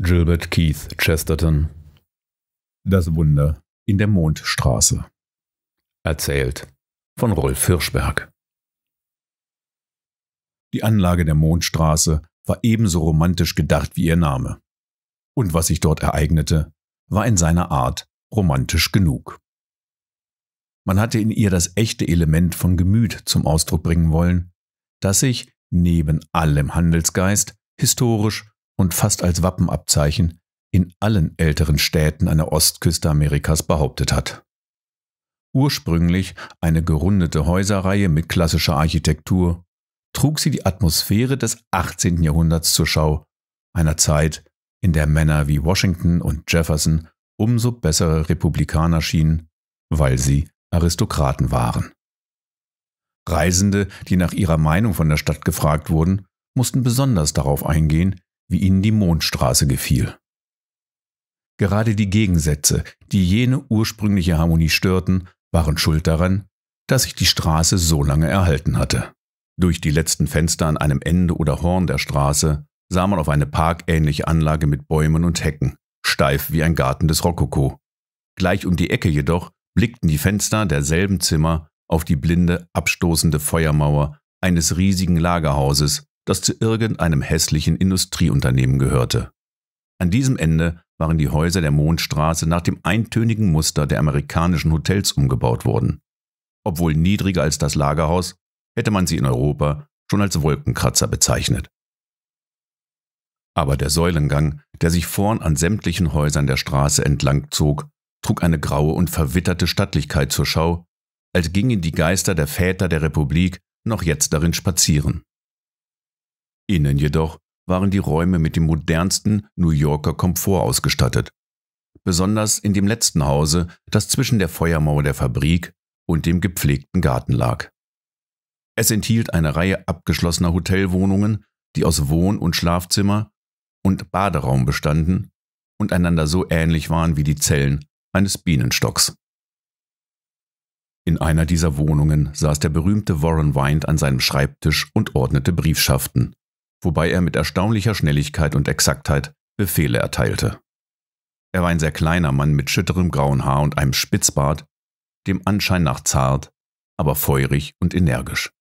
Gilbert Keith Chesterton Das Wunder in der Mondstraße Erzählt von Rolf Hirschberg Die Anlage der Mondstraße war ebenso romantisch gedacht wie ihr Name. Und was sich dort ereignete, war in seiner Art romantisch genug. Man hatte in ihr das echte Element von Gemüt zum Ausdruck bringen wollen, das sich neben allem Handelsgeist historisch und fast als Wappenabzeichen in allen älteren Städten an der Ostküste Amerikas behauptet hat. Ursprünglich eine gerundete Häuserreihe mit klassischer Architektur, trug sie die Atmosphäre des 18. Jahrhunderts zur Schau, einer Zeit, in der Männer wie Washington und Jefferson umso bessere Republikaner schienen, weil sie Aristokraten waren. Reisende, die nach ihrer Meinung von der Stadt gefragt wurden, mussten besonders darauf eingehen, wie ihnen die Mondstraße gefiel. Gerade die Gegensätze, die jene ursprüngliche Harmonie störten, waren schuld daran, dass sich die Straße so lange erhalten hatte. Durch die letzten Fenster an einem Ende oder Horn der Straße sah man auf eine parkähnliche Anlage mit Bäumen und Hecken, steif wie ein Garten des Rokoko. Gleich um die Ecke jedoch blickten die Fenster derselben Zimmer auf die blinde, abstoßende Feuermauer eines riesigen Lagerhauses, das zu irgendeinem hässlichen Industrieunternehmen gehörte. An diesem Ende waren die Häuser der Mondstraße nach dem eintönigen Muster der amerikanischen Hotels umgebaut worden. Obwohl niedriger als das Lagerhaus, hätte man sie in Europa schon als Wolkenkratzer bezeichnet. Aber der Säulengang, der sich vorn an sämtlichen Häusern der Straße entlang zog, trug eine graue und verwitterte Stattlichkeit zur Schau, als gingen die Geister der Väter der Republik noch jetzt darin spazieren. Innen jedoch waren die Räume mit dem modernsten New Yorker Komfort ausgestattet. Besonders in dem letzten Hause, das zwischen der Feuermauer der Fabrik und dem gepflegten Garten lag. Es enthielt eine Reihe abgeschlossener Hotelwohnungen, die aus Wohn- und Schlafzimmer und Baderaum bestanden und einander so ähnlich waren wie die Zellen eines Bienenstocks. In einer dieser Wohnungen saß der berühmte Warren Wind an seinem Schreibtisch und ordnete Briefschaften wobei er mit erstaunlicher Schnelligkeit und Exaktheit Befehle erteilte. Er war ein sehr kleiner Mann mit schütterem grauen Haar und einem Spitzbart, dem Anschein nach zart, aber feurig und energisch.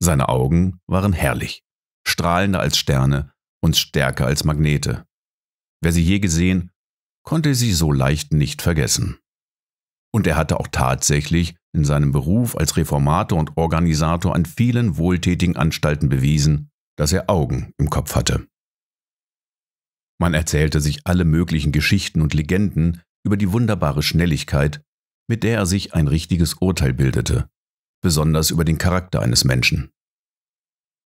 Seine Augen waren herrlich, strahlender als Sterne und stärker als Magnete. Wer sie je gesehen, konnte sie so leicht nicht vergessen. Und er hatte auch tatsächlich in seinem Beruf als Reformator und Organisator an vielen wohltätigen Anstalten bewiesen, dass er Augen im Kopf hatte. Man erzählte sich alle möglichen Geschichten und Legenden über die wunderbare Schnelligkeit, mit der er sich ein richtiges Urteil bildete, besonders über den Charakter eines Menschen.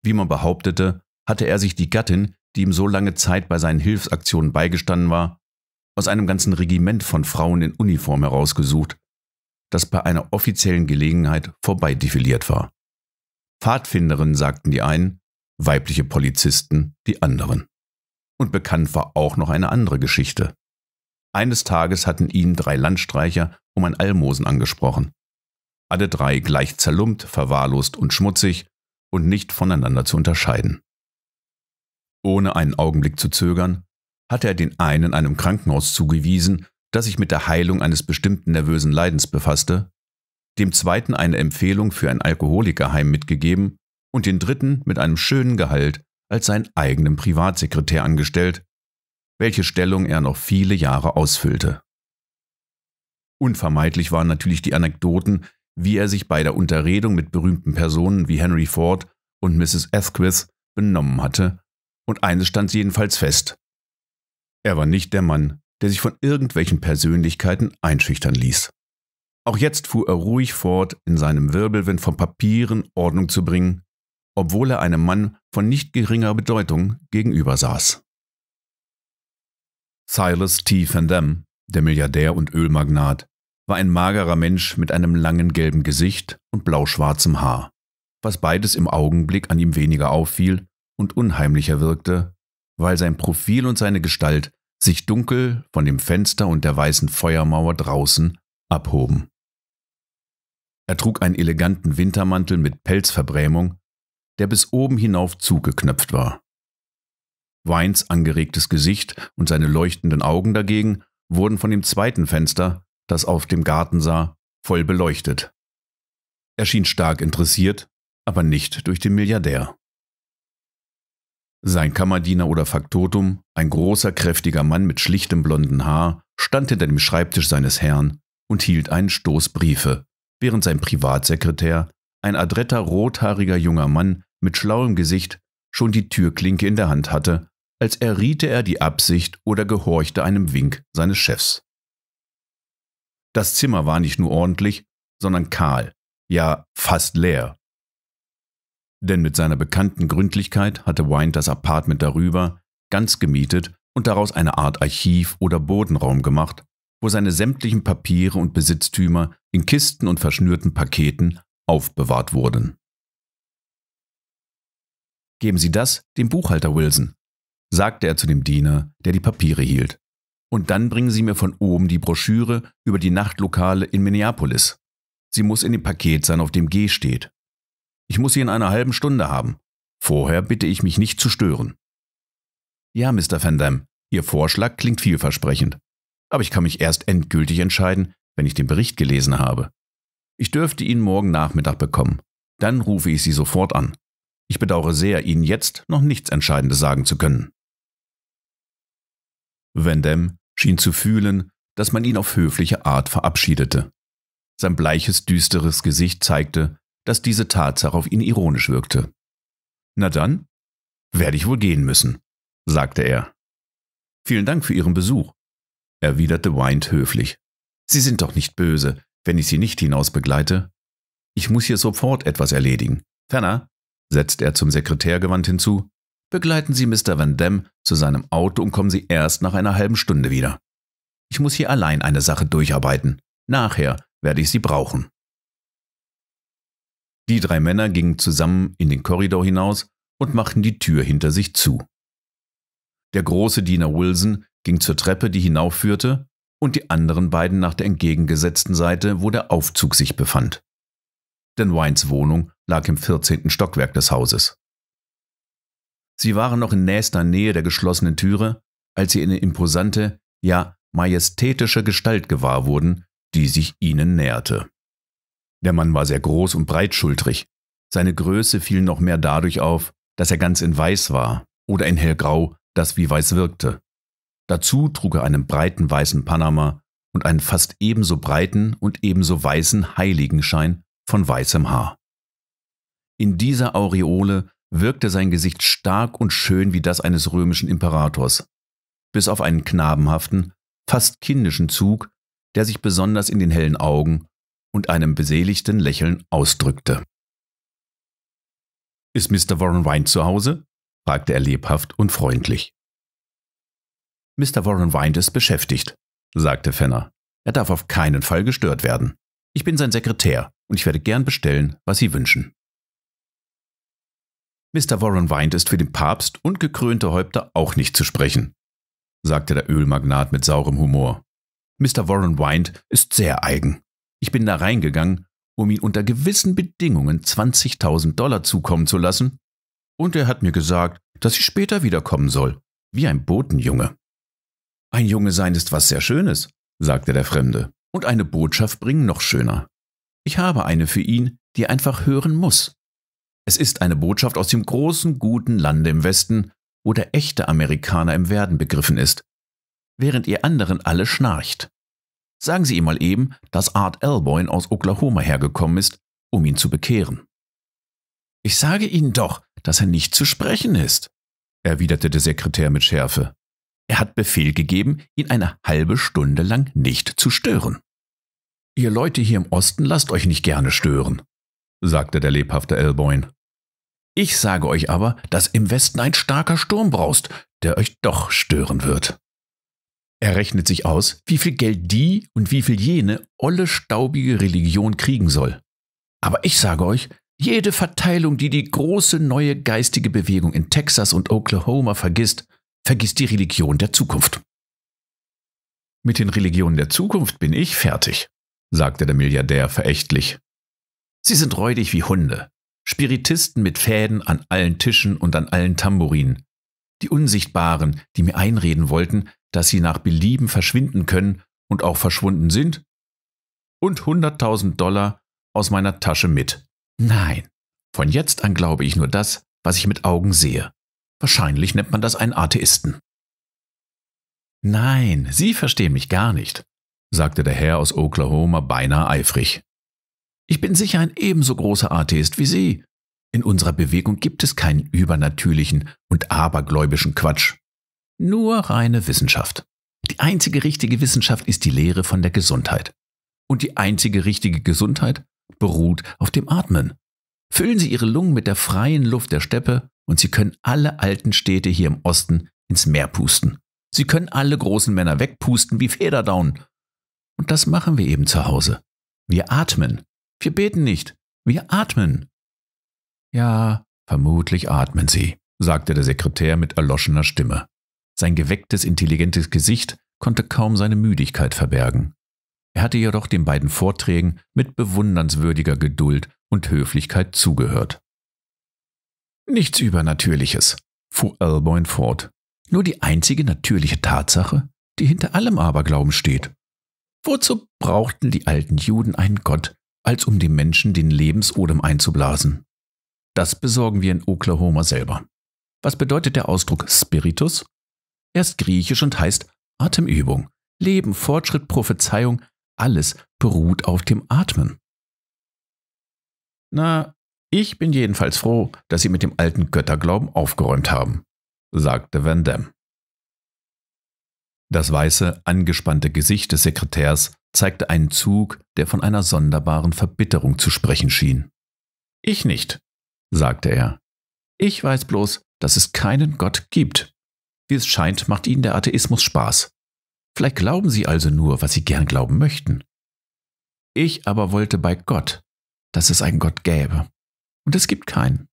Wie man behauptete, hatte er sich die Gattin, die ihm so lange Zeit bei seinen Hilfsaktionen beigestanden war, aus einem ganzen Regiment von Frauen in Uniform herausgesucht, das bei einer offiziellen Gelegenheit vorbeidefiliert war. Pfadfinderin sagten die einen, weibliche Polizisten die anderen. Und bekannt war auch noch eine andere Geschichte. Eines Tages hatten ihn drei Landstreicher um ein Almosen angesprochen. Alle drei gleich zerlumpt, verwahrlost und schmutzig und nicht voneinander zu unterscheiden. Ohne einen Augenblick zu zögern, hatte er den einen einem Krankenhaus zugewiesen, das sich mit der Heilung eines bestimmten nervösen Leidens befasste, dem zweiten eine Empfehlung für ein Alkoholikerheim mitgegeben und den dritten mit einem schönen Gehalt als seinen eigenen Privatsekretär angestellt, welche Stellung er noch viele Jahre ausfüllte. Unvermeidlich waren natürlich die Anekdoten, wie er sich bei der Unterredung mit berühmten Personen wie Henry Ford und Mrs. Asquith benommen hatte, und eines stand jedenfalls fest. Er war nicht der Mann, der sich von irgendwelchen Persönlichkeiten einschüchtern ließ. Auch jetzt fuhr er ruhig fort, in seinem Wirbelwind von Papieren Ordnung zu bringen, obwohl er einem Mann von nicht geringer Bedeutung gegenüber saß. Silas T. Van Damme, der Milliardär und Ölmagnat, war ein magerer Mensch mit einem langen gelben Gesicht und blauschwarzem Haar, was beides im Augenblick an ihm weniger auffiel und unheimlicher wirkte, weil sein Profil und seine Gestalt sich dunkel von dem Fenster und der weißen Feuermauer draußen abhoben. Er trug einen eleganten Wintermantel mit Pelzverbrämung der bis oben hinauf zugeknöpft war. Weins angeregtes Gesicht und seine leuchtenden Augen dagegen wurden von dem zweiten Fenster, das auf dem Garten sah, voll beleuchtet. Er schien stark interessiert, aber nicht durch den Milliardär. Sein Kammerdiener oder Faktotum, ein großer, kräftiger Mann mit schlichtem blonden Haar, stand hinter dem Schreibtisch seines Herrn und hielt einen Stoß Briefe, während sein Privatsekretär ein adretter rothaariger junger Mann mit schlauem Gesicht, schon die Türklinke in der Hand hatte, als erriete er die Absicht oder gehorchte einem Wink seines Chefs. Das Zimmer war nicht nur ordentlich, sondern kahl, ja fast leer. Denn mit seiner bekannten Gründlichkeit hatte Wine das Apartment darüber ganz gemietet und daraus eine Art Archiv oder Bodenraum gemacht, wo seine sämtlichen Papiere und Besitztümer in Kisten und verschnürten Paketen aufbewahrt wurden. Geben Sie das dem Buchhalter Wilson, sagte er zu dem Diener, der die Papiere hielt. Und dann bringen Sie mir von oben die Broschüre über die Nachtlokale in Minneapolis. Sie muss in dem Paket sein, auf dem G steht. Ich muss sie in einer halben Stunde haben. Vorher bitte ich mich nicht zu stören. Ja, Mr. Van Damme, Ihr Vorschlag klingt vielversprechend. Aber ich kann mich erst endgültig entscheiden, wenn ich den Bericht gelesen habe. Ich dürfte ihn morgen Nachmittag bekommen. Dann rufe ich Sie sofort an. Ich bedauere sehr, Ihnen jetzt noch nichts Entscheidendes sagen zu können. Vendem schien zu fühlen, dass man ihn auf höfliche Art verabschiedete. Sein bleiches, düsteres Gesicht zeigte, dass diese Tatsache auf ihn ironisch wirkte. Na dann, werde ich wohl gehen müssen, sagte er. Vielen Dank für Ihren Besuch, erwiderte Wind höflich. Sie sind doch nicht böse, wenn ich sie nicht hinaus begleite. Ich muss hier sofort etwas erledigen. Ferner, setzt er zum Sekretär gewandt hinzu, begleiten Sie Mr. Van Damme zu seinem Auto und kommen Sie erst nach einer halben Stunde wieder. Ich muss hier allein eine Sache durcharbeiten. Nachher werde ich Sie brauchen. Die drei Männer gingen zusammen in den Korridor hinaus und machten die Tür hinter sich zu. Der große Diener Wilson ging zur Treppe, die hinaufführte, und die anderen beiden nach der entgegengesetzten Seite, wo der Aufzug sich befand. Denn Wines Wohnung lag im 14. Stockwerk des Hauses. Sie waren noch in nächster Nähe der geschlossenen Türe, als sie eine imposante, ja majestätische Gestalt gewahr wurden, die sich ihnen näherte. Der Mann war sehr groß und breitschultrig. Seine Größe fiel noch mehr dadurch auf, dass er ganz in weiß war oder in hellgrau, das wie weiß wirkte. Dazu trug er einen breiten weißen Panama und einen fast ebenso breiten und ebenso weißen Heiligenschein von weißem Haar. In dieser Aureole wirkte sein Gesicht stark und schön wie das eines römischen Imperators, bis auf einen knabenhaften, fast kindischen Zug, der sich besonders in den hellen Augen und einem beseligten Lächeln ausdrückte. Ist Mr. Warren Wine zu Hause? fragte er lebhaft und freundlich. Mr. Warren Wind ist beschäftigt, sagte Fenner. Er darf auf keinen Fall gestört werden. Ich bin sein Sekretär und ich werde gern bestellen, was Sie wünschen. Mr. Warren Wind ist für den Papst und gekrönte Häupter auch nicht zu sprechen, sagte der Ölmagnat mit saurem Humor. Mr. Warren Wind ist sehr eigen. Ich bin da reingegangen, um ihn unter gewissen Bedingungen 20.000 Dollar zukommen zu lassen, und er hat mir gesagt, dass ich später wiederkommen soll, wie ein Botenjunge. Ein Junge sein ist was sehr Schönes, sagte der Fremde, und eine Botschaft bringen noch schöner. Ich habe eine für ihn, die er einfach hören muss. Es ist eine Botschaft aus dem großen, guten Lande im Westen, wo der echte Amerikaner im Werden begriffen ist, während ihr anderen alle schnarcht. Sagen Sie ihm mal eben, dass Art Elboyn aus Oklahoma hergekommen ist, um ihn zu bekehren. Ich sage Ihnen doch, dass er nicht zu sprechen ist, erwiderte der Sekretär mit Schärfe. Er hat Befehl gegeben, ihn eine halbe Stunde lang nicht zu stören. Ihr Leute hier im Osten lasst euch nicht gerne stören, sagte der lebhafte Elboin. Ich sage euch aber, dass im Westen ein starker Sturm braust, der euch doch stören wird. Er rechnet sich aus, wie viel Geld die und wie viel jene olle staubige Religion kriegen soll. Aber ich sage euch, jede Verteilung, die die große neue geistige Bewegung in Texas und Oklahoma vergisst, vergiss die Religion der Zukunft. Mit den Religionen der Zukunft bin ich fertig, sagte der Milliardär verächtlich. Sie sind räudig wie Hunde, Spiritisten mit Fäden an allen Tischen und an allen Tamburinen, die Unsichtbaren, die mir einreden wollten, dass sie nach Belieben verschwinden können und auch verschwunden sind, und 100.000 Dollar aus meiner Tasche mit. Nein, von jetzt an glaube ich nur das, was ich mit Augen sehe. Wahrscheinlich nennt man das einen Atheisten. Nein, Sie verstehen mich gar nicht, sagte der Herr aus Oklahoma beinahe eifrig. Ich bin sicher ein ebenso großer Atheist wie Sie. In unserer Bewegung gibt es keinen übernatürlichen und abergläubischen Quatsch. Nur reine Wissenschaft. Die einzige richtige Wissenschaft ist die Lehre von der Gesundheit. Und die einzige richtige Gesundheit beruht auf dem Atmen. Füllen Sie Ihre Lungen mit der freien Luft der Steppe und sie können alle alten Städte hier im Osten ins Meer pusten. Sie können alle großen Männer wegpusten wie Federdaun. Und das machen wir eben zu Hause. Wir atmen. Wir beten nicht. Wir atmen. Ja, vermutlich atmen Sie, sagte der Sekretär mit erloschener Stimme. Sein gewecktes, intelligentes Gesicht konnte kaum seine Müdigkeit verbergen. Er hatte jedoch den beiden Vorträgen mit bewundernswürdiger Geduld und Höflichkeit zugehört. Nichts Übernatürliches, fuhr Alboin fort. Nur die einzige natürliche Tatsache, die hinter allem Aberglauben steht. Wozu brauchten die alten Juden einen Gott, als um dem Menschen den Lebensodem einzublasen? Das besorgen wir in Oklahoma selber. Was bedeutet der Ausdruck Spiritus? Er ist griechisch und heißt Atemübung, Leben, Fortschritt, Prophezeiung, alles beruht auf dem Atmen. Na, ich bin jedenfalls froh, dass Sie mit dem alten Götterglauben aufgeräumt haben, sagte Van Damme. Das weiße, angespannte Gesicht des Sekretärs zeigte einen Zug, der von einer sonderbaren Verbitterung zu sprechen schien. Ich nicht, sagte er. Ich weiß bloß, dass es keinen Gott gibt. Wie es scheint, macht Ihnen der Atheismus Spaß. Vielleicht glauben Sie also nur, was Sie gern glauben möchten. Ich aber wollte bei Gott, dass es einen Gott gäbe. Und es gibt keinen.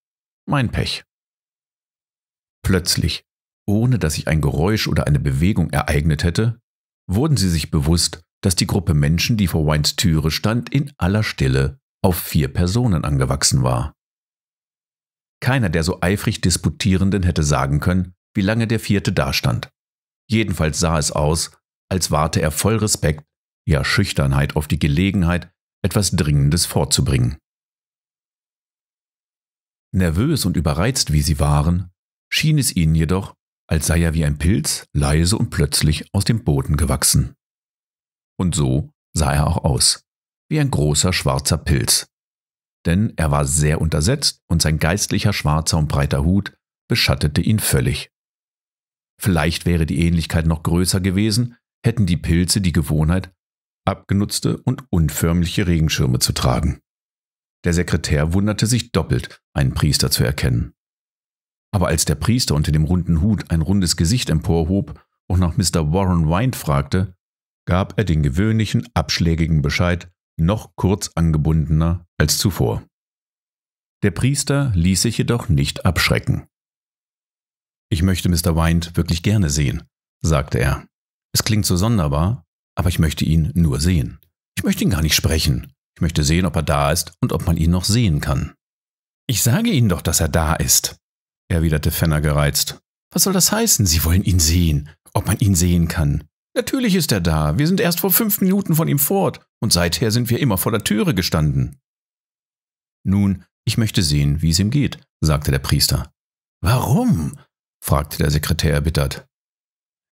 Mein Pech. Plötzlich, ohne dass sich ein Geräusch oder eine Bewegung ereignet hätte, wurden sie sich bewusst, dass die Gruppe Menschen, die vor Wines Türe stand, in aller Stille auf vier Personen angewachsen war. Keiner der so eifrig Disputierenden hätte sagen können, wie lange der vierte dastand. Jedenfalls sah es aus, als warte er voll Respekt, ja Schüchternheit auf die Gelegenheit, etwas Dringendes vorzubringen. Nervös und überreizt, wie sie waren, schien es ihnen jedoch, als sei er wie ein Pilz leise und plötzlich aus dem Boden gewachsen. Und so sah er auch aus, wie ein großer schwarzer Pilz. Denn er war sehr untersetzt und sein geistlicher schwarzer und breiter Hut beschattete ihn völlig. Vielleicht wäre die Ähnlichkeit noch größer gewesen, hätten die Pilze die Gewohnheit, abgenutzte und unförmliche Regenschirme zu tragen. Der Sekretär wunderte sich doppelt, einen Priester zu erkennen. Aber als der Priester unter dem runden Hut ein rundes Gesicht emporhob und nach Mr. Warren Wine fragte, gab er den gewöhnlichen abschlägigen Bescheid, noch kurz angebundener als zuvor. Der Priester ließ sich jedoch nicht abschrecken. Ich möchte Mr. Wine wirklich gerne sehen, sagte er. Es klingt so sonderbar, aber ich möchte ihn nur sehen. Ich möchte ihn gar nicht sprechen. Ich möchte sehen, ob er da ist und ob man ihn noch sehen kann. Ich sage Ihnen doch, dass er da ist, erwiderte Fenner gereizt. Was soll das heißen? Sie wollen ihn sehen, ob man ihn sehen kann. Natürlich ist er da. Wir sind erst vor fünf Minuten von ihm fort und seither sind wir immer vor der Türe gestanden. Nun, ich möchte sehen, wie es ihm geht, sagte der Priester. Warum? fragte der Sekretär erbittert.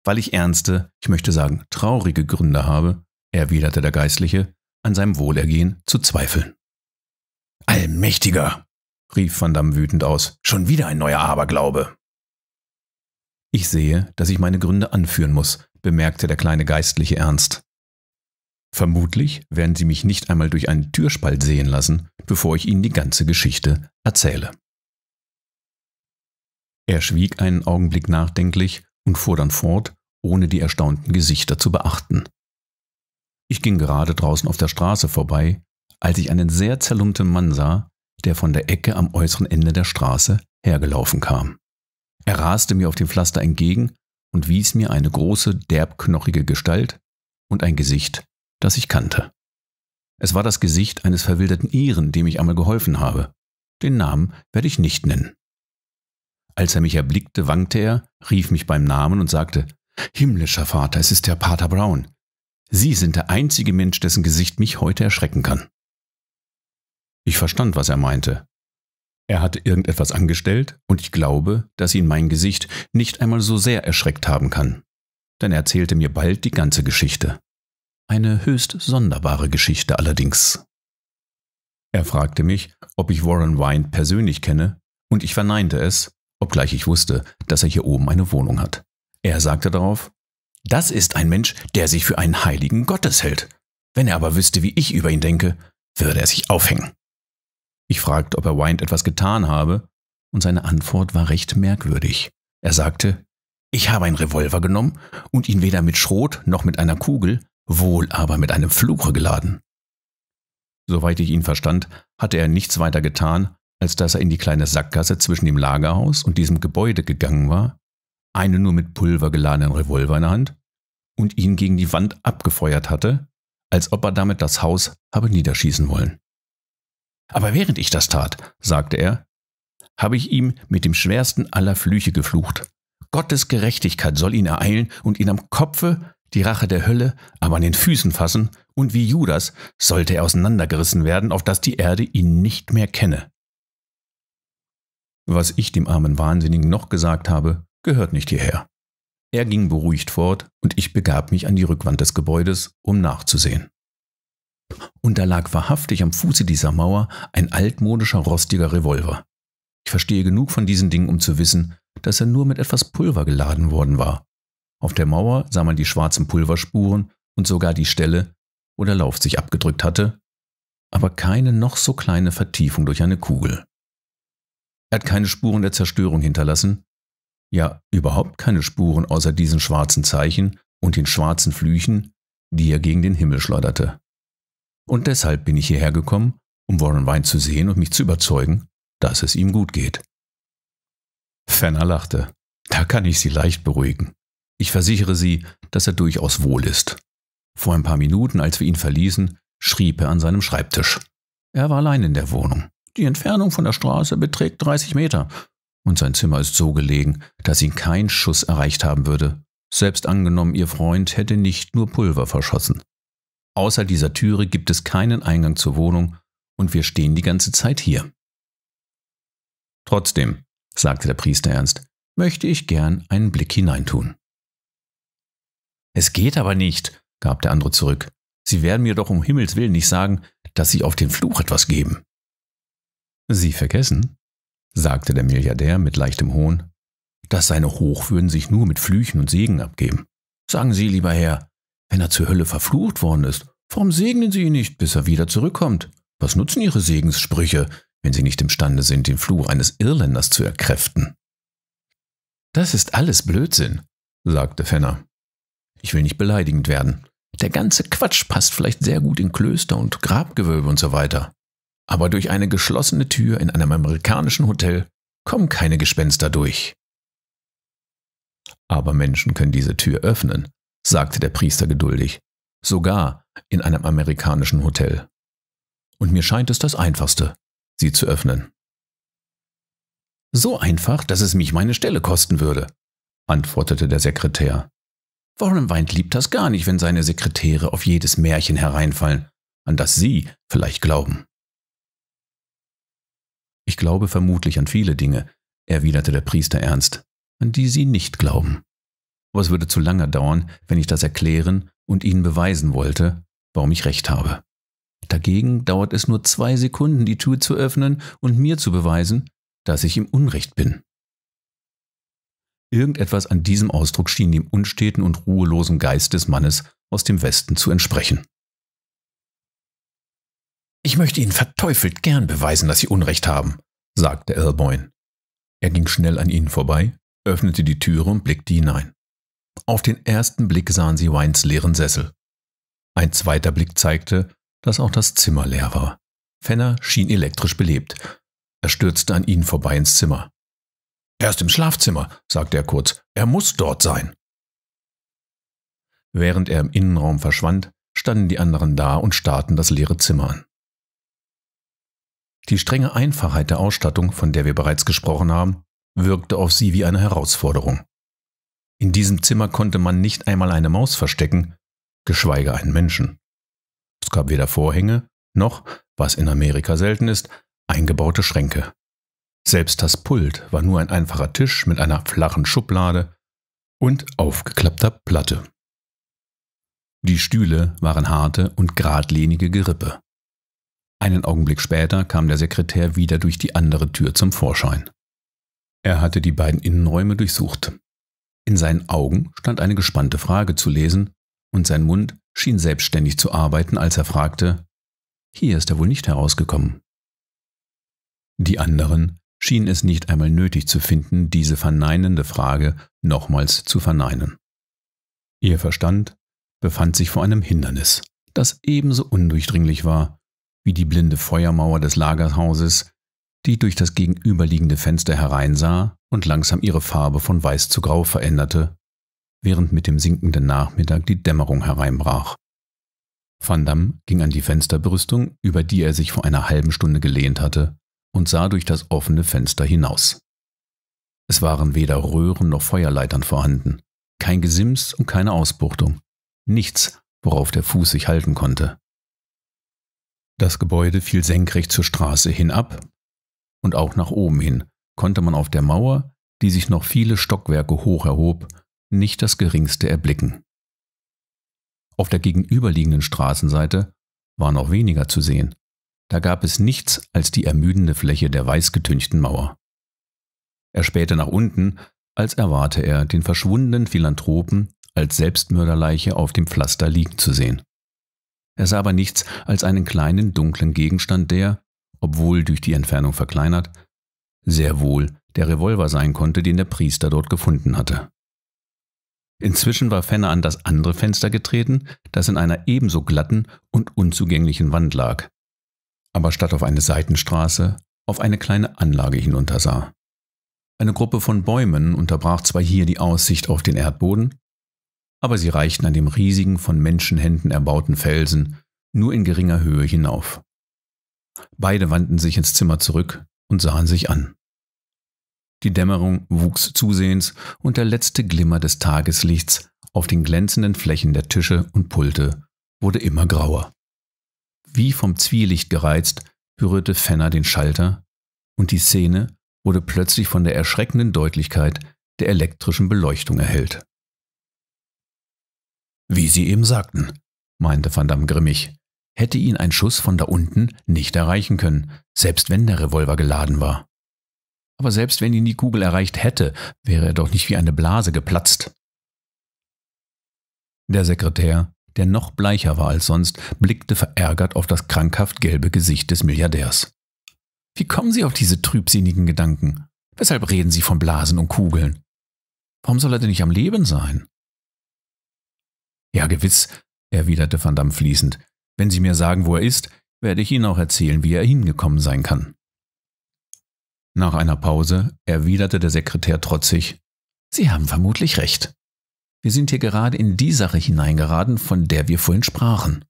Weil ich ernste, ich möchte sagen traurige Gründe habe, erwiderte der Geistliche, an seinem Wohlergehen zu zweifeln. Allmächtiger, rief Van Damme wütend aus, schon wieder ein neuer Aberglaube. Ich sehe, dass ich meine Gründe anführen muss, bemerkte der kleine Geistliche ernst. Vermutlich werden Sie mich nicht einmal durch einen Türspalt sehen lassen, bevor ich Ihnen die ganze Geschichte erzähle. Er schwieg einen Augenblick nachdenklich und fuhr dann fort, ohne die erstaunten Gesichter zu beachten. Ich ging gerade draußen auf der Straße vorbei, als ich einen sehr zerlumpten Mann sah, der von der Ecke am äußeren Ende der Straße hergelaufen kam. Er raste mir auf dem Pflaster entgegen und wies mir eine große, derbknochige Gestalt und ein Gesicht, das ich kannte. Es war das Gesicht eines verwilderten Iren, dem ich einmal geholfen habe. Den Namen werde ich nicht nennen. Als er mich erblickte, wankte er, rief mich beim Namen und sagte, Himmlischer Vater, es ist der Pater Brown. Sie sind der einzige Mensch, dessen Gesicht mich heute erschrecken kann. Ich verstand, was er meinte. Er hatte irgendetwas angestellt, und ich glaube, dass ihn mein Gesicht nicht einmal so sehr erschreckt haben kann. Denn er erzählte mir bald die ganze Geschichte. Eine höchst sonderbare Geschichte allerdings. Er fragte mich, ob ich Warren Wine persönlich kenne, und ich verneinte es, obgleich ich wusste, dass er hier oben eine Wohnung hat. Er sagte darauf, das ist ein Mensch, der sich für einen Heiligen Gottes hält. Wenn er aber wüsste, wie ich über ihn denke, würde er sich aufhängen. Ich fragte, ob er Wind etwas getan habe, und seine Antwort war recht merkwürdig. Er sagte, ich habe einen Revolver genommen und ihn weder mit Schrot noch mit einer Kugel, wohl aber mit einem Fluche geladen. Soweit ich ihn verstand, hatte er nichts weiter getan, als dass er in die kleine Sackgasse zwischen dem Lagerhaus und diesem Gebäude gegangen war einen nur mit Pulver geladenen Revolver in der Hand und ihn gegen die Wand abgefeuert hatte, als ob er damit das Haus habe niederschießen wollen. Aber während ich das tat, sagte er, habe ich ihm mit dem schwersten aller Flüche geflucht. Gottes Gerechtigkeit soll ihn ereilen und ihn am Kopfe die Rache der Hölle aber an den Füßen fassen, und wie Judas sollte er auseinandergerissen werden, auf dass die Erde ihn nicht mehr kenne. Was ich dem armen Wahnsinnigen noch gesagt habe, gehört nicht hierher. Er ging beruhigt fort und ich begab mich an die Rückwand des Gebäudes, um nachzusehen. Und da lag wahrhaftig am Fuße dieser Mauer ein altmodischer rostiger Revolver. Ich verstehe genug von diesen Dingen, um zu wissen, dass er nur mit etwas Pulver geladen worden war. Auf der Mauer sah man die schwarzen Pulverspuren und sogar die Stelle, wo der Lauf sich abgedrückt hatte, aber keine noch so kleine Vertiefung durch eine Kugel. Er hat keine Spuren der Zerstörung hinterlassen, ja überhaupt keine Spuren außer diesen schwarzen Zeichen und den schwarzen Flüchen, die er gegen den Himmel schleuderte. Und deshalb bin ich hierher gekommen, um Warren Wein zu sehen und mich zu überzeugen, dass es ihm gut geht. Fenner lachte. Da kann ich Sie leicht beruhigen. Ich versichere Sie, dass er durchaus wohl ist. Vor ein paar Minuten, als wir ihn verließen, schrieb er an seinem Schreibtisch. Er war allein in der Wohnung. Die Entfernung von der Straße beträgt 30 Meter und sein Zimmer ist so gelegen, dass ihn kein Schuss erreicht haben würde, selbst angenommen, ihr Freund hätte nicht nur Pulver verschossen. Außer dieser Türe gibt es keinen Eingang zur Wohnung und wir stehen die ganze Zeit hier. Trotzdem, sagte der Priester ernst, möchte ich gern einen Blick hineintun. Es geht aber nicht, gab der andere zurück. Sie werden mir doch um Himmels willen nicht sagen, dass Sie auf den Fluch etwas geben. Sie vergessen, sagte der Milliardär mit leichtem Hohn, dass seine Hochwürden sich nur mit Flüchen und Segen abgeben. Sagen Sie, lieber Herr, wenn er zur Hölle verflucht worden ist, warum segnen Sie ihn nicht, bis er wieder zurückkommt? Was nutzen Ihre Segenssprüche, wenn Sie nicht imstande sind, den Fluch eines Irländers zu erkräften? Das ist alles Blödsinn, sagte Fenner. Ich will nicht beleidigend werden. Der ganze Quatsch passt vielleicht sehr gut in Klöster und Grabgewölbe und so weiter aber durch eine geschlossene Tür in einem amerikanischen Hotel kommen keine Gespenster durch. Aber Menschen können diese Tür öffnen, sagte der Priester geduldig, sogar in einem amerikanischen Hotel. Und mir scheint es das Einfachste, sie zu öffnen. So einfach, dass es mich meine Stelle kosten würde, antwortete der Sekretär. Warren Weint liebt das gar nicht, wenn seine Sekretäre auf jedes Märchen hereinfallen, an das Sie vielleicht glauben. Ich glaube vermutlich an viele Dinge, erwiderte der Priester ernst, an die Sie nicht glauben. Aber es würde zu lange dauern, wenn ich das erklären und Ihnen beweisen wollte, warum ich recht habe. Dagegen dauert es nur zwei Sekunden, die Tür zu öffnen und mir zu beweisen, dass ich im Unrecht bin. Irgendetwas an diesem Ausdruck schien dem unsteten und ruhelosen Geist des Mannes aus dem Westen zu entsprechen. Ich möchte Ihnen verteufelt gern beweisen, dass Sie Unrecht haben, sagte Elboyn. Er ging schnell an ihnen vorbei, öffnete die Türe und blickte hinein. Auf den ersten Blick sahen sie Wines leeren Sessel. Ein zweiter Blick zeigte, dass auch das Zimmer leer war. Fenner schien elektrisch belebt. Er stürzte an ihnen vorbei ins Zimmer. Er ist im Schlafzimmer, sagte er kurz. Er muss dort sein. Während er im Innenraum verschwand, standen die anderen da und starrten das leere Zimmer an. Die strenge Einfachheit der Ausstattung, von der wir bereits gesprochen haben, wirkte auf sie wie eine Herausforderung. In diesem Zimmer konnte man nicht einmal eine Maus verstecken, geschweige einen Menschen. Es gab weder Vorhänge noch, was in Amerika selten ist, eingebaute Schränke. Selbst das Pult war nur ein einfacher Tisch mit einer flachen Schublade und aufgeklappter Platte. Die Stühle waren harte und geradlinige Gerippe. Einen Augenblick später kam der Sekretär wieder durch die andere Tür zum Vorschein. Er hatte die beiden Innenräume durchsucht. In seinen Augen stand eine gespannte Frage zu lesen, und sein Mund schien selbstständig zu arbeiten, als er fragte, hier ist er wohl nicht herausgekommen. Die anderen schienen es nicht einmal nötig zu finden, diese verneinende Frage nochmals zu verneinen. Ihr Verstand befand sich vor einem Hindernis, das ebenso undurchdringlich war wie die blinde Feuermauer des Lagerhauses, die durch das gegenüberliegende Fenster hereinsah und langsam ihre Farbe von weiß zu grau veränderte, während mit dem sinkenden Nachmittag die Dämmerung hereinbrach. Van Damme ging an die Fensterbrüstung, über die er sich vor einer halben Stunde gelehnt hatte, und sah durch das offene Fenster hinaus. Es waren weder Röhren noch Feuerleitern vorhanden, kein Gesims und keine Ausbuchtung, nichts, worauf der Fuß sich halten konnte. Das Gebäude fiel senkrecht zur Straße hinab und auch nach oben hin konnte man auf der Mauer, die sich noch viele Stockwerke hoch erhob, nicht das geringste erblicken. Auf der gegenüberliegenden Straßenseite war noch weniger zu sehen. Da gab es nichts als die ermüdende Fläche der weißgetünchten Mauer. Er spähte nach unten, als erwarte er, den verschwundenen Philanthropen als Selbstmörderleiche auf dem Pflaster liegen zu sehen. Er sah aber nichts als einen kleinen dunklen Gegenstand, der, obwohl durch die Entfernung verkleinert, sehr wohl der Revolver sein konnte, den der Priester dort gefunden hatte. Inzwischen war Fenner an das andere Fenster getreten, das in einer ebenso glatten und unzugänglichen Wand lag, aber statt auf eine Seitenstraße auf eine kleine Anlage hinuntersah. Eine Gruppe von Bäumen unterbrach zwar hier die Aussicht auf den Erdboden, aber sie reichten an dem riesigen, von Menschenhänden erbauten Felsen nur in geringer Höhe hinauf. Beide wandten sich ins Zimmer zurück und sahen sich an. Die Dämmerung wuchs zusehends und der letzte Glimmer des Tageslichts auf den glänzenden Flächen der Tische und Pulte wurde immer grauer. Wie vom Zwielicht gereizt, berührte Fenner den Schalter und die Szene wurde plötzlich von der erschreckenden Deutlichkeit der elektrischen Beleuchtung erhellt. Wie Sie eben sagten, meinte Van Damme grimmig, hätte ihn ein Schuss von da unten nicht erreichen können, selbst wenn der Revolver geladen war. Aber selbst wenn ihn die Kugel erreicht hätte, wäre er doch nicht wie eine Blase geplatzt. Der Sekretär, der noch bleicher war als sonst, blickte verärgert auf das krankhaft gelbe Gesicht des Milliardärs. Wie kommen Sie auf diese trübsinnigen Gedanken? Weshalb reden Sie von Blasen und Kugeln? Warum soll er denn nicht am Leben sein? Ja, gewiss, erwiderte Van Damme fließend. Wenn Sie mir sagen, wo er ist, werde ich Ihnen auch erzählen, wie er hingekommen sein kann. Nach einer Pause erwiderte der Sekretär trotzig, Sie haben vermutlich recht. Wir sind hier gerade in die Sache hineingeraten, von der wir vorhin sprachen.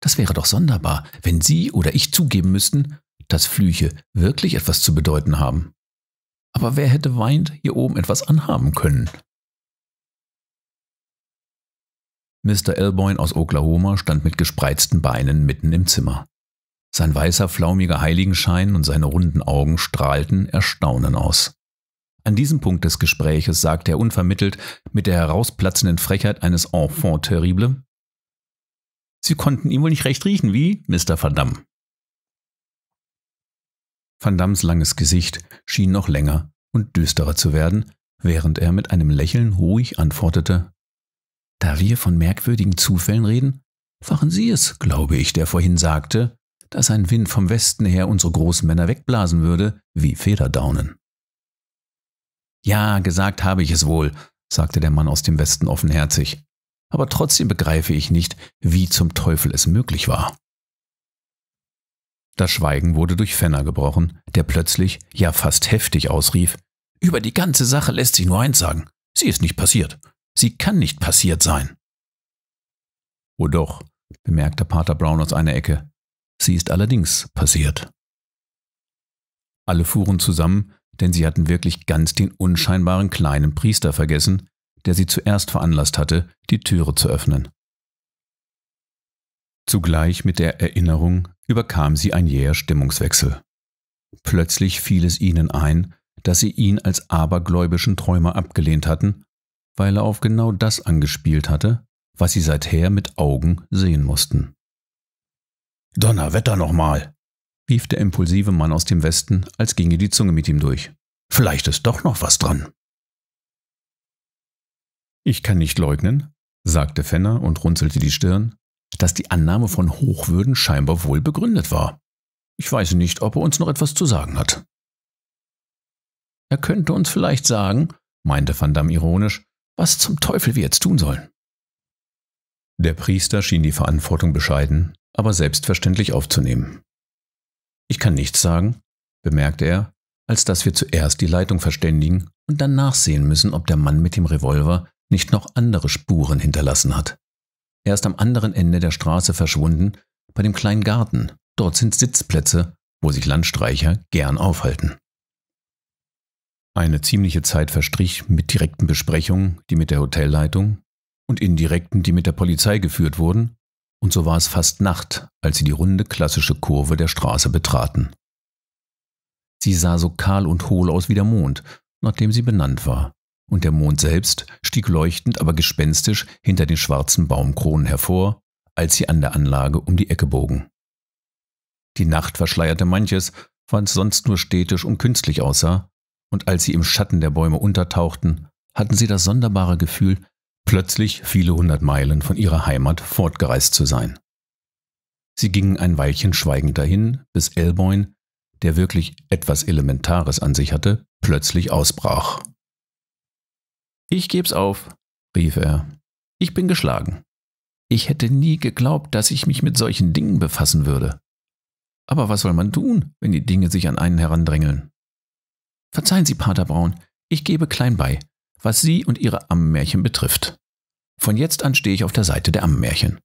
Das wäre doch sonderbar, wenn Sie oder ich zugeben müssten, dass Flüche wirklich etwas zu bedeuten haben. Aber wer hätte Weint hier oben etwas anhaben können? Mr. Elboyne aus Oklahoma stand mit gespreizten Beinen mitten im Zimmer. Sein weißer, flaumiger Heiligenschein und seine runden Augen strahlten Erstaunen aus. An diesem Punkt des Gespräches sagte er unvermittelt mit der herausplatzenden Frechheit eines Enfant terrible. Sie konnten ihm wohl nicht recht riechen, wie, Mr. Van Damme? Van Dammes langes Gesicht schien noch länger und düsterer zu werden, während er mit einem Lächeln ruhig antwortete. Da wir von merkwürdigen Zufällen reden, waren Sie es, glaube ich, der vorhin sagte, dass ein Wind vom Westen her unsere großen Männer wegblasen würde, wie Federdaunen. Ja, gesagt habe ich es wohl, sagte der Mann aus dem Westen offenherzig, aber trotzdem begreife ich nicht, wie zum Teufel es möglich war. Das Schweigen wurde durch Fenner gebrochen, der plötzlich, ja fast heftig ausrief, über die ganze Sache lässt sich nur eins sagen, sie ist nicht passiert. Sie kann nicht passiert sein. Oh doch, bemerkte Pater Brown aus einer Ecke. Sie ist allerdings passiert. Alle fuhren zusammen, denn sie hatten wirklich ganz den unscheinbaren kleinen Priester vergessen, der sie zuerst veranlasst hatte, die Türe zu öffnen. Zugleich mit der Erinnerung überkam sie ein jäher Stimmungswechsel. Plötzlich fiel es ihnen ein, dass sie ihn als abergläubischen Träumer abgelehnt hatten weil er auf genau das angespielt hatte, was sie seither mit Augen sehen mussten. Donnerwetter nochmal! rief der impulsive Mann aus dem Westen, als ginge die Zunge mit ihm durch. Vielleicht ist doch noch was dran. Ich kann nicht leugnen, sagte Fenner und runzelte die Stirn, dass die Annahme von Hochwürden scheinbar wohl begründet war. Ich weiß nicht, ob er uns noch etwas zu sagen hat. Er könnte uns vielleicht sagen, meinte Van Damme ironisch, was zum Teufel wir jetzt tun sollen. Der Priester schien die Verantwortung bescheiden, aber selbstverständlich aufzunehmen. Ich kann nichts sagen, bemerkte er, als dass wir zuerst die Leitung verständigen und dann nachsehen müssen, ob der Mann mit dem Revolver nicht noch andere Spuren hinterlassen hat. Er ist am anderen Ende der Straße verschwunden, bei dem kleinen Garten. Dort sind Sitzplätze, wo sich Landstreicher gern aufhalten. Eine ziemliche Zeit verstrich mit direkten Besprechungen, die mit der Hotelleitung und indirekten, die mit der Polizei geführt wurden, und so war es fast Nacht, als sie die runde klassische Kurve der Straße betraten. Sie sah so kahl und hohl aus wie der Mond, nachdem sie benannt war, und der Mond selbst stieg leuchtend, aber gespenstisch hinter den schwarzen Baumkronen hervor, als sie an der Anlage um die Ecke bogen. Die Nacht verschleierte manches, was sonst nur städtisch und künstlich aussah, und als sie im Schatten der Bäume untertauchten, hatten sie das sonderbare Gefühl, plötzlich viele hundert Meilen von ihrer Heimat fortgereist zu sein. Sie gingen ein Weilchen schweigend dahin, bis Elboyn, der wirklich etwas Elementares an sich hatte, plötzlich ausbrach. Ich geb's auf, rief er. Ich bin geschlagen. Ich hätte nie geglaubt, dass ich mich mit solchen Dingen befassen würde. Aber was soll man tun, wenn die Dinge sich an einen herandrängeln? Verzeihen Sie, Pater Braun, ich gebe klein bei, was Sie und Ihre Ammenmärchen betrifft. Von jetzt an stehe ich auf der Seite der Ammenmärchen.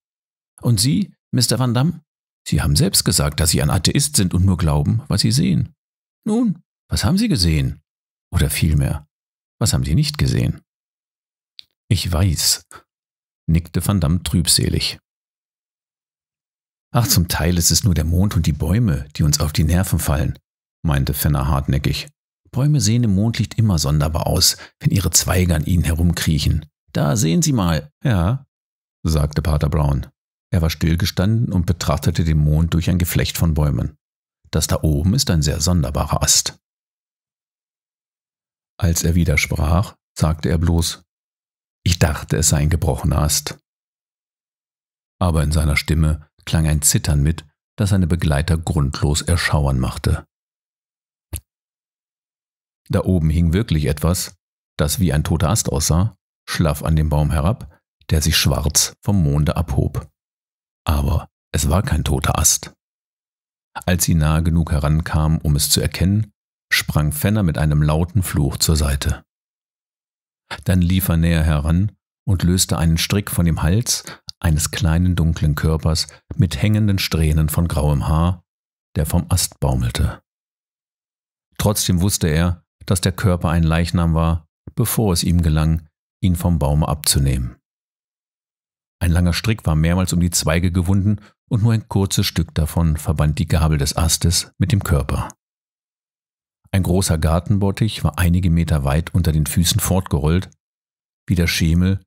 Und Sie, Mr. Van Damme? Sie haben selbst gesagt, dass Sie ein Atheist sind und nur glauben, was Sie sehen. Nun, was haben Sie gesehen? Oder vielmehr, was haben Sie nicht gesehen? Ich weiß, nickte Van Damme trübselig. Ach, zum Teil ist es nur der Mond und die Bäume, die uns auf die Nerven fallen, meinte Fenner hartnäckig. Bäume sehen im Mondlicht immer sonderbar aus, wenn ihre Zweige an ihnen herumkriechen. Da sehen Sie mal. Ja, sagte Pater Brown. Er war stillgestanden und betrachtete den Mond durch ein Geflecht von Bäumen. Das da oben ist ein sehr sonderbarer Ast. Als er widersprach, sagte er bloß, ich dachte, es sei ein gebrochener Ast. Aber in seiner Stimme klang ein Zittern mit, das seine Begleiter grundlos erschauern machte. Da oben hing wirklich etwas, das wie ein toter Ast aussah, schlaff an dem Baum herab, der sich schwarz vom Monde abhob. Aber es war kein toter Ast. Als sie nahe genug herankam, um es zu erkennen, sprang Fenner mit einem lauten Fluch zur Seite. Dann lief er näher heran und löste einen Strick von dem Hals eines kleinen dunklen Körpers mit hängenden Strähnen von grauem Haar, der vom Ast baumelte. Trotzdem wusste er, dass der Körper ein Leichnam war, bevor es ihm gelang, ihn vom Baum abzunehmen. Ein langer Strick war mehrmals um die Zweige gewunden und nur ein kurzes Stück davon verband die Gabel des Astes mit dem Körper. Ein großer Gartenbottich war einige Meter weit unter den Füßen fortgerollt, wie der Schemel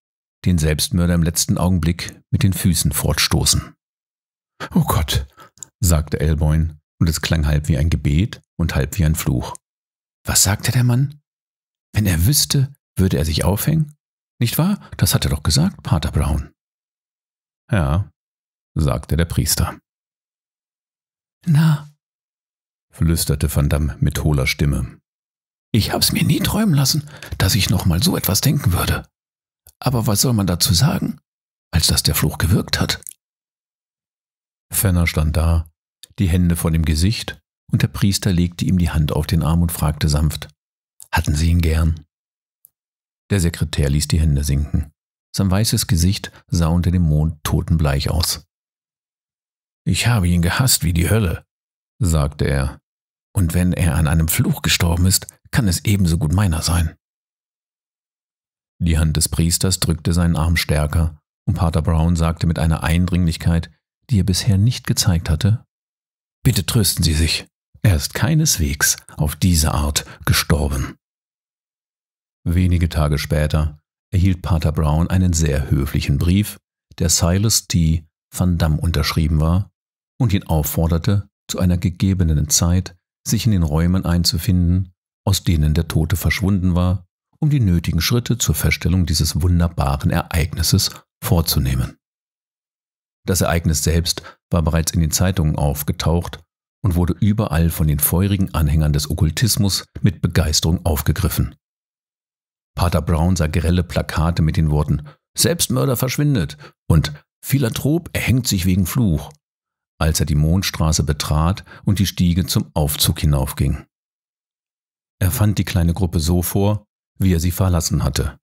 den Selbstmörder im letzten Augenblick mit den Füßen fortstoßen. Oh Gott, sagte Elboyn, und es klang halb wie ein Gebet und halb wie ein Fluch. Was sagte der Mann? Wenn er wüsste, würde er sich aufhängen? Nicht wahr? Das hat er doch gesagt, Pater Brown. Ja, sagte der Priester. Na, flüsterte Van Damme mit hohler Stimme. Ich hab's mir nie träumen lassen, dass ich nochmal so etwas denken würde. Aber was soll man dazu sagen, als dass der Fluch gewirkt hat? Fenner stand da, die Hände vor dem Gesicht und der Priester legte ihm die Hand auf den Arm und fragte sanft, hatten Sie ihn gern? Der Sekretär ließ die Hände sinken. Sein weißes Gesicht sah unter dem Mond totenbleich aus. Ich habe ihn gehasst wie die Hölle, sagte er, und wenn er an einem Fluch gestorben ist, kann es ebenso gut meiner sein. Die Hand des Priesters drückte seinen Arm stärker, und Pater Brown sagte mit einer Eindringlichkeit, die er bisher nicht gezeigt hatte, Bitte trösten Sie sich. Er ist keineswegs auf diese Art gestorben. Wenige Tage später erhielt Pater Brown einen sehr höflichen Brief, der Silas T. Van Damme unterschrieben war und ihn aufforderte, zu einer gegebenen Zeit sich in den Räumen einzufinden, aus denen der Tote verschwunden war, um die nötigen Schritte zur Feststellung dieses wunderbaren Ereignisses vorzunehmen. Das Ereignis selbst war bereits in den Zeitungen aufgetaucht und wurde überall von den feurigen Anhängern des Okkultismus mit Begeisterung aufgegriffen. Pater Brown sah grelle Plakate mit den Worten Selbstmörder verschwindet und Philantrop erhängt sich wegen Fluch, als er die Mondstraße betrat und die Stiege zum Aufzug hinaufging. Er fand die kleine Gruppe so vor, wie er sie verlassen hatte,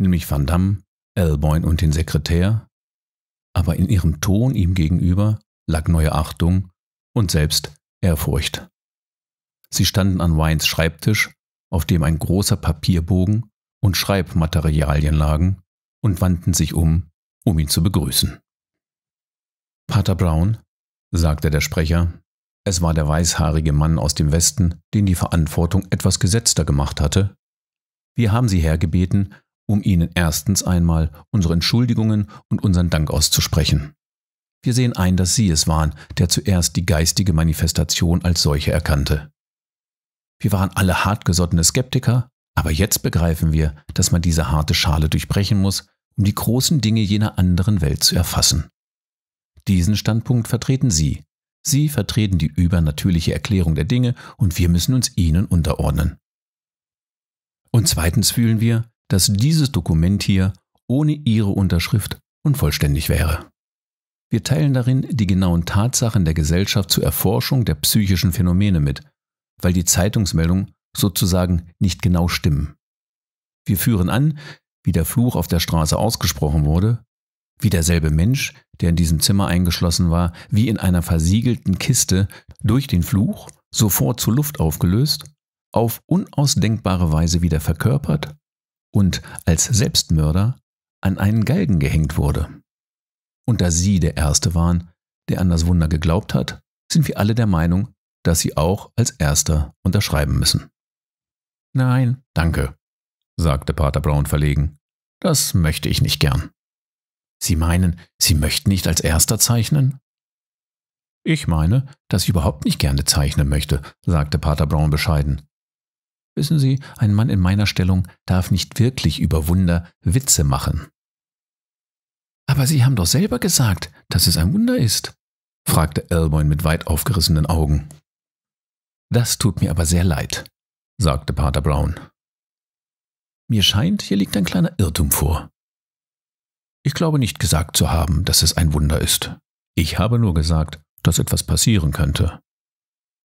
nämlich Van Damme, Elboyn und den Sekretär, aber in ihrem Ton ihm gegenüber lag neue Achtung und selbst Ehrfurcht. Sie standen an Wines Schreibtisch, auf dem ein großer Papierbogen und Schreibmaterialien lagen, und wandten sich um, um ihn zu begrüßen. Pater Brown, sagte der Sprecher, es war der weißhaarige Mann aus dem Westen, den die Verantwortung etwas gesetzter gemacht hatte. Wir haben Sie hergebeten, um Ihnen erstens einmal unsere Entschuldigungen und unseren Dank auszusprechen. Wir sehen ein, dass sie es waren, der zuerst die geistige Manifestation als solche erkannte. Wir waren alle hartgesottene Skeptiker, aber jetzt begreifen wir, dass man diese harte Schale durchbrechen muss, um die großen Dinge jener anderen Welt zu erfassen. Diesen Standpunkt vertreten Sie. Sie vertreten die übernatürliche Erklärung der Dinge und wir müssen uns ihnen unterordnen. Und zweitens fühlen wir, dass dieses Dokument hier ohne Ihre Unterschrift unvollständig wäre. Wir teilen darin die genauen Tatsachen der Gesellschaft zur Erforschung der psychischen Phänomene mit, weil die Zeitungsmeldungen sozusagen nicht genau stimmen. Wir führen an, wie der Fluch auf der Straße ausgesprochen wurde, wie derselbe Mensch, der in diesem Zimmer eingeschlossen war, wie in einer versiegelten Kiste durch den Fluch sofort zur Luft aufgelöst, auf unausdenkbare Weise wieder verkörpert und als Selbstmörder an einen Galgen gehängt wurde. Und da Sie der Erste waren, der an das Wunder geglaubt hat, sind wir alle der Meinung, dass Sie auch als Erster unterschreiben müssen. Nein, danke, sagte Pater Brown verlegen. Das möchte ich nicht gern. Sie meinen, Sie möchten nicht als Erster zeichnen? Ich meine, dass ich überhaupt nicht gerne zeichnen möchte, sagte Pater Brown bescheiden. Wissen Sie, ein Mann in meiner Stellung darf nicht wirklich über Wunder Witze machen. Aber Sie haben doch selber gesagt, dass es ein Wunder ist, fragte Elboin mit weit aufgerissenen Augen. Das tut mir aber sehr leid, sagte Pater Brown. Mir scheint, hier liegt ein kleiner Irrtum vor. Ich glaube nicht gesagt zu haben, dass es ein Wunder ist. Ich habe nur gesagt, dass etwas passieren könnte.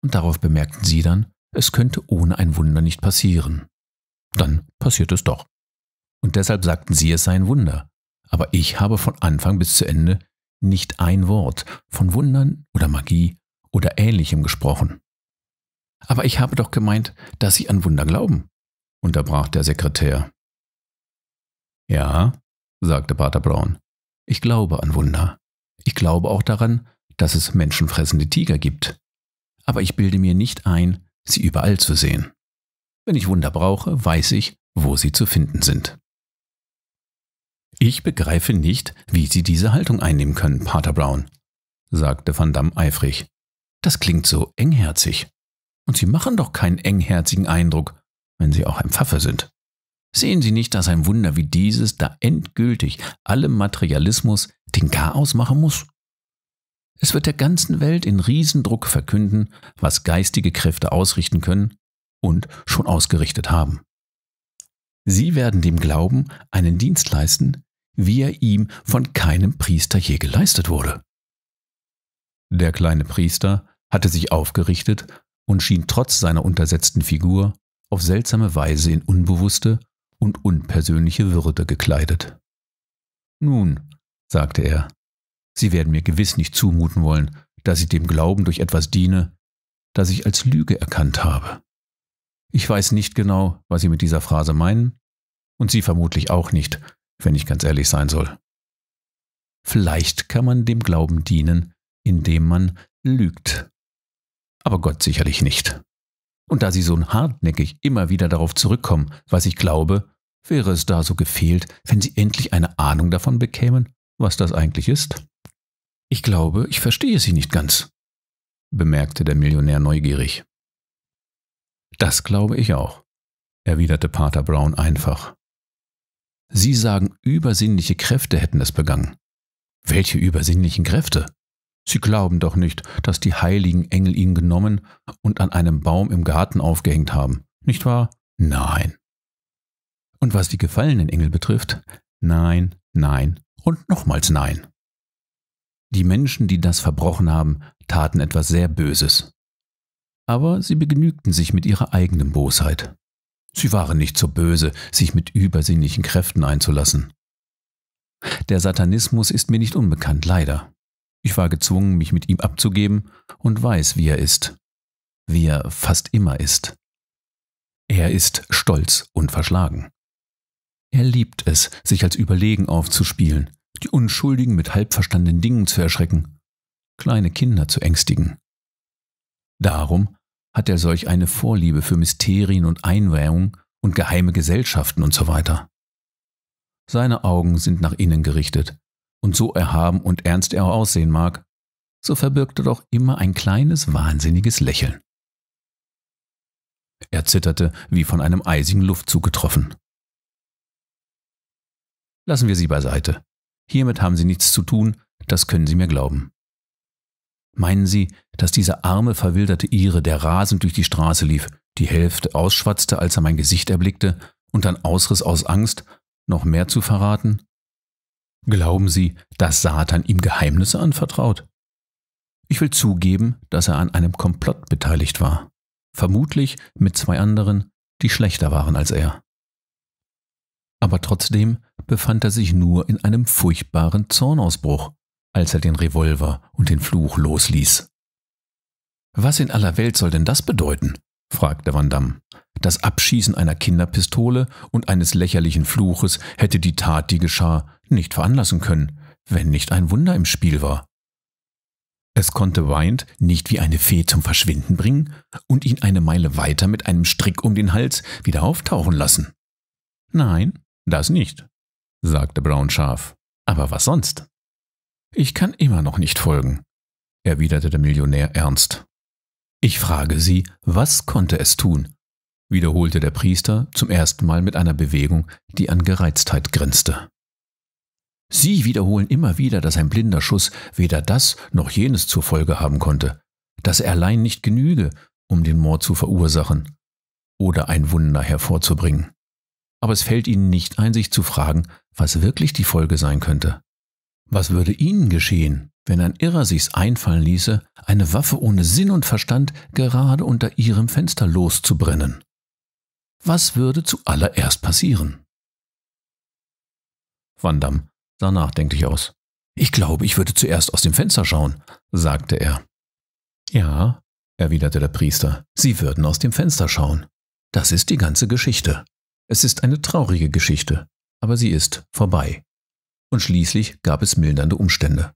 Und darauf bemerkten sie dann, es könnte ohne ein Wunder nicht passieren. Dann passiert es doch. Und deshalb sagten sie, es sei ein Wunder, aber ich habe von Anfang bis zu Ende nicht ein Wort von Wundern oder Magie oder ähnlichem gesprochen. Aber ich habe doch gemeint, dass Sie an Wunder glauben, unterbrach der Sekretär. Ja, sagte Pater Brown, ich glaube an Wunder. Ich glaube auch daran, dass es menschenfressende Tiger gibt. Aber ich bilde mir nicht ein, sie überall zu sehen. Wenn ich Wunder brauche, weiß ich, wo sie zu finden sind. Ich begreife nicht, wie Sie diese Haltung einnehmen können, Pater Brown, sagte Van Damme eifrig. Das klingt so engherzig. Und Sie machen doch keinen engherzigen Eindruck, wenn Sie auch ein Pfaffe sind. Sehen Sie nicht, dass ein Wunder wie dieses da endgültig allem Materialismus den Chaos machen muss? Es wird der ganzen Welt in Riesendruck verkünden, was geistige Kräfte ausrichten können und schon ausgerichtet haben. Sie werden dem Glauben einen Dienst leisten, wie er ihm von keinem Priester je geleistet wurde. Der kleine Priester hatte sich aufgerichtet und schien trotz seiner untersetzten Figur auf seltsame Weise in unbewusste und unpersönliche Würde gekleidet. Nun, sagte er, Sie werden mir gewiss nicht zumuten wollen, dass ich dem Glauben durch etwas diene, das ich als Lüge erkannt habe. Ich weiß nicht genau, was Sie mit dieser Phrase meinen, und Sie vermutlich auch nicht, wenn ich ganz ehrlich sein soll. Vielleicht kann man dem Glauben dienen, indem man lügt. Aber Gott sicherlich nicht. Und da sie so hartnäckig immer wieder darauf zurückkommen, was ich glaube, wäre es da so gefehlt, wenn sie endlich eine Ahnung davon bekämen, was das eigentlich ist? Ich glaube, ich verstehe sie nicht ganz, bemerkte der Millionär neugierig. Das glaube ich auch, erwiderte Pater Brown einfach. Sie sagen, übersinnliche Kräfte hätten es begangen. Welche übersinnlichen Kräfte? Sie glauben doch nicht, dass die heiligen Engel ihn genommen und an einem Baum im Garten aufgehängt haben, nicht wahr? Nein. Und was die gefallenen Engel betrifft, nein, nein und nochmals nein. Die Menschen, die das verbrochen haben, taten etwas sehr Böses. Aber sie begnügten sich mit ihrer eigenen Bosheit. Sie waren nicht so böse, sich mit übersinnlichen Kräften einzulassen. Der Satanismus ist mir nicht unbekannt, leider. Ich war gezwungen, mich mit ihm abzugeben und weiß, wie er ist. Wie er fast immer ist. Er ist stolz und verschlagen. Er liebt es, sich als überlegen aufzuspielen, die Unschuldigen mit halbverstandenen Dingen zu erschrecken, kleine Kinder zu ängstigen. Darum hat er solch eine Vorliebe für Mysterien und Einweihung und geheime Gesellschaften und so weiter. Seine Augen sind nach innen gerichtet, und so erhaben und ernst er auch aussehen mag, so verbirgt er doch immer ein kleines wahnsinniges Lächeln. Er zitterte wie von einem eisigen Luftzug getroffen. Lassen wir Sie beiseite. Hiermit haben Sie nichts zu tun, das können Sie mir glauben. Meinen Sie, dass dieser arme, verwilderte Ire, der rasend durch die Straße lief, die Hälfte ausschwatzte, als er mein Gesicht erblickte und dann ausriss aus Angst, noch mehr zu verraten? Glauben Sie, dass Satan ihm Geheimnisse anvertraut? Ich will zugeben, dass er an einem Komplott beteiligt war, vermutlich mit zwei anderen, die schlechter waren als er. Aber trotzdem befand er sich nur in einem furchtbaren Zornausbruch, als er den Revolver und den Fluch losließ. Was in aller Welt soll denn das bedeuten? fragte Van Damme. Das Abschießen einer Kinderpistole und eines lächerlichen Fluches hätte die Tat, die geschah, nicht veranlassen können, wenn nicht ein Wunder im Spiel war. Es konnte Wind nicht wie eine Fee zum Verschwinden bringen und ihn eine Meile weiter mit einem Strick um den Hals wieder auftauchen lassen. Nein, das nicht, sagte Brown scharf. Aber was sonst? Ich kann immer noch nicht folgen, erwiderte der Millionär ernst. Ich frage Sie, was konnte es tun? wiederholte der Priester zum ersten Mal mit einer Bewegung, die an Gereiztheit grenzte. Sie wiederholen immer wieder, dass ein blinder Schuss weder das noch jenes zur Folge haben konnte, dass er allein nicht genüge, um den Mord zu verursachen oder ein Wunder hervorzubringen. Aber es fällt Ihnen nicht ein, sich zu fragen, was wirklich die Folge sein könnte. Was würde Ihnen geschehen, wenn ein Irrer sich's einfallen ließe, eine Waffe ohne Sinn und Verstand gerade unter ihrem Fenster loszubrennen. Was würde zuallererst passieren? Van Damme sah nachdenklich aus. Ich glaube, ich würde zuerst aus dem Fenster schauen, sagte er. Ja, erwiderte der Priester, Sie würden aus dem Fenster schauen. Das ist die ganze Geschichte. Es ist eine traurige Geschichte, aber sie ist vorbei. Und schließlich gab es mildernde Umstände.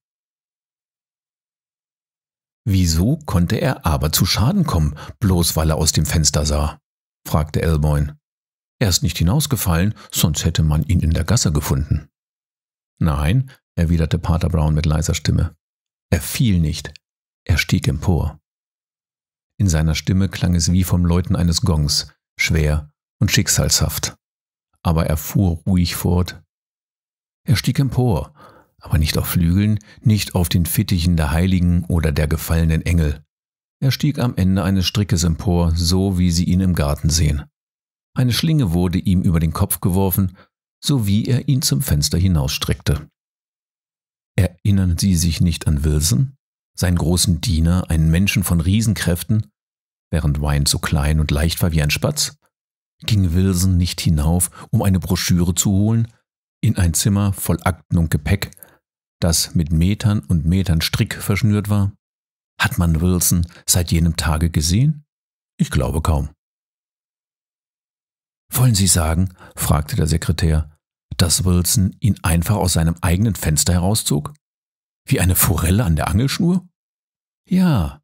Wieso konnte er aber zu Schaden kommen, bloß weil er aus dem Fenster sah? fragte Elboyn. Er ist nicht hinausgefallen, sonst hätte man ihn in der Gasse gefunden. Nein, erwiderte Pater Brown mit leiser Stimme. Er fiel nicht. Er stieg empor. In seiner Stimme klang es wie vom Läuten eines Gongs, schwer und schicksalshaft. Aber er fuhr ruhig fort. Er stieg empor, aber nicht auf Flügeln, nicht auf den Fittichen der Heiligen oder der gefallenen Engel. Er stieg am Ende eines Strickes empor, so wie sie ihn im Garten sehen. Eine Schlinge wurde ihm über den Kopf geworfen, so wie er ihn zum Fenster hinausstreckte. Erinnern Sie sich nicht an Wilson, seinen großen Diener, einen Menschen von Riesenkräften? Während Wein so klein und leicht war wie ein Spatz, ging Wilson nicht hinauf, um eine Broschüre zu holen, in ein Zimmer voll Akten und Gepäck, das mit Metern und Metern Strick verschnürt war? Hat man Wilson seit jenem Tage gesehen? Ich glaube kaum. Wollen Sie sagen, fragte der Sekretär, dass Wilson ihn einfach aus seinem eigenen Fenster herauszog? Wie eine Forelle an der Angelschnur? Ja,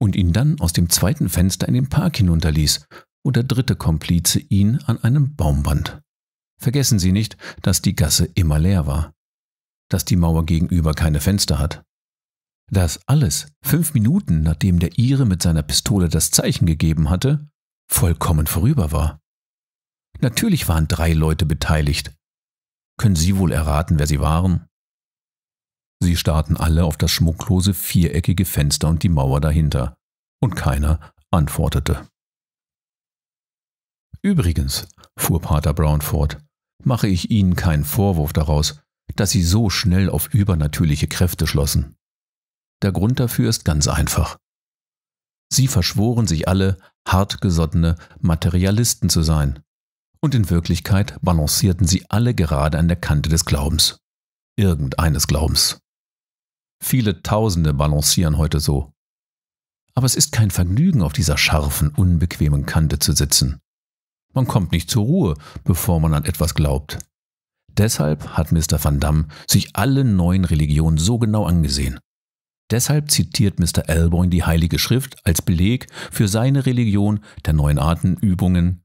und ihn dann aus dem zweiten Fenster in den Park hinunterließ, wo der dritte Komplize ihn an einem Baum band. Vergessen Sie nicht, dass die Gasse immer leer war dass die Mauer gegenüber keine Fenster hat. Das alles fünf Minuten nachdem der Ire mit seiner Pistole das Zeichen gegeben hatte, vollkommen vorüber war. Natürlich waren drei Leute beteiligt. Können Sie wohl erraten, wer sie waren? Sie starrten alle auf das schmucklose viereckige Fenster und die Mauer dahinter, und keiner antwortete. Übrigens, fuhr Pater Brown fort, mache ich Ihnen keinen Vorwurf daraus, dass sie so schnell auf übernatürliche Kräfte schlossen. Der Grund dafür ist ganz einfach. Sie verschworen sich alle, hartgesottene Materialisten zu sein. Und in Wirklichkeit balancierten sie alle gerade an der Kante des Glaubens. Irgendeines Glaubens. Viele Tausende balancieren heute so. Aber es ist kein Vergnügen, auf dieser scharfen, unbequemen Kante zu sitzen. Man kommt nicht zur Ruhe, bevor man an etwas glaubt. Deshalb hat Mr. Van Damme sich alle neuen Religionen so genau angesehen. Deshalb zitiert Mr. Elborn die Heilige Schrift als Beleg für seine Religion der neuen Arten, Übungen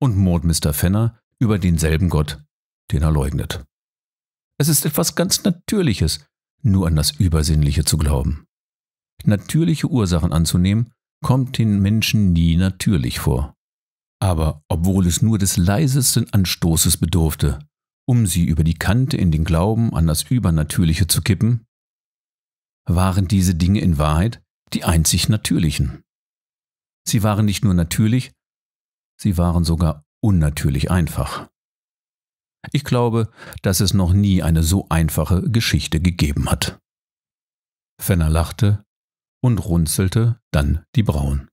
und mord Mr. Fenner über denselben Gott, den er leugnet. Es ist etwas ganz Natürliches, nur an das Übersinnliche zu glauben. Natürliche Ursachen anzunehmen, kommt den Menschen nie natürlich vor. Aber obwohl es nur des leisesten Anstoßes bedurfte, um sie über die Kante in den Glauben an das Übernatürliche zu kippen, waren diese Dinge in Wahrheit die einzig natürlichen. Sie waren nicht nur natürlich, sie waren sogar unnatürlich einfach. Ich glaube, dass es noch nie eine so einfache Geschichte gegeben hat. Fenner lachte und runzelte dann die Brauen.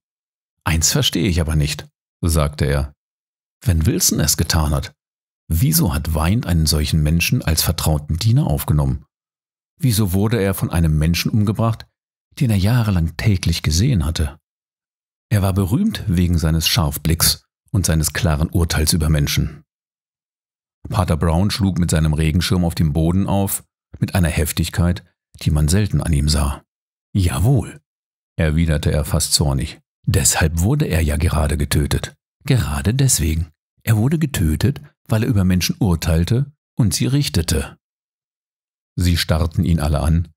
Eins verstehe ich aber nicht, sagte er. Wenn Wilson es getan hat, Wieso hat Wein einen solchen Menschen als vertrauten Diener aufgenommen? Wieso wurde er von einem Menschen umgebracht, den er jahrelang täglich gesehen hatte? Er war berühmt wegen seines Scharfblicks und seines klaren Urteils über Menschen. Pater Brown schlug mit seinem Regenschirm auf dem Boden auf, mit einer Heftigkeit, die man selten an ihm sah. Jawohl, erwiderte er fast zornig. Deshalb wurde er ja gerade getötet. Gerade deswegen. Er wurde getötet, weil er über Menschen urteilte und sie richtete. Sie starrten ihn alle an,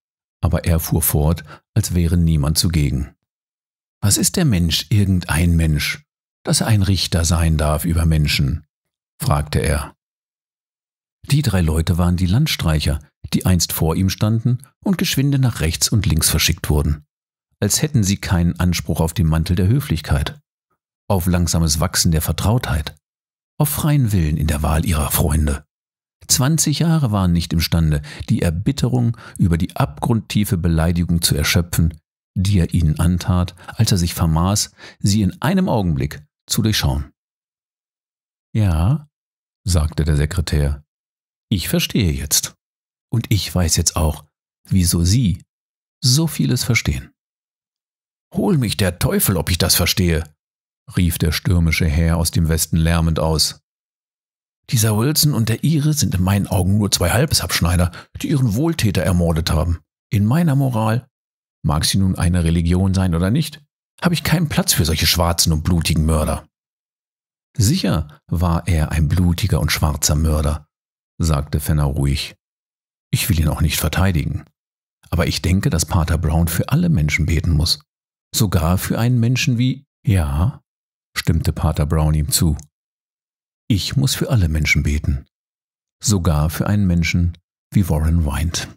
aber er fuhr fort, als wäre niemand zugegen. Was ist der Mensch irgendein Mensch, dass er ein Richter sein darf über Menschen? fragte er. Die drei Leute waren die Landstreicher, die einst vor ihm standen und geschwinde nach rechts und links verschickt wurden, als hätten sie keinen Anspruch auf den Mantel der Höflichkeit, auf langsames Wachsen der Vertrautheit, auf freien Willen in der Wahl ihrer Freunde. 20 Jahre waren nicht imstande, die Erbitterung über die abgrundtiefe Beleidigung zu erschöpfen, die er ihnen antat, als er sich vermaß, sie in einem Augenblick zu durchschauen. Ja, sagte der Sekretär, ich verstehe jetzt. Und ich weiß jetzt auch, wieso Sie so vieles verstehen. Hol mich der Teufel, ob ich das verstehe, rief der stürmische Herr aus dem Westen lärmend aus. Dieser Wilson und der Ihre sind in meinen Augen nur zwei Halbesabschneider, die ihren Wohltäter ermordet haben. In meiner Moral, mag sie nun eine Religion sein oder nicht, habe ich keinen Platz für solche schwarzen und blutigen Mörder. Sicher war er ein blutiger und schwarzer Mörder, sagte Fenner ruhig. Ich will ihn auch nicht verteidigen. Aber ich denke, dass Pater Brown für alle Menschen beten muss. Sogar für einen Menschen wie, ja, stimmte Pater Brown ihm zu. Ich muss für alle Menschen beten, sogar für einen Menschen wie Warren Wind.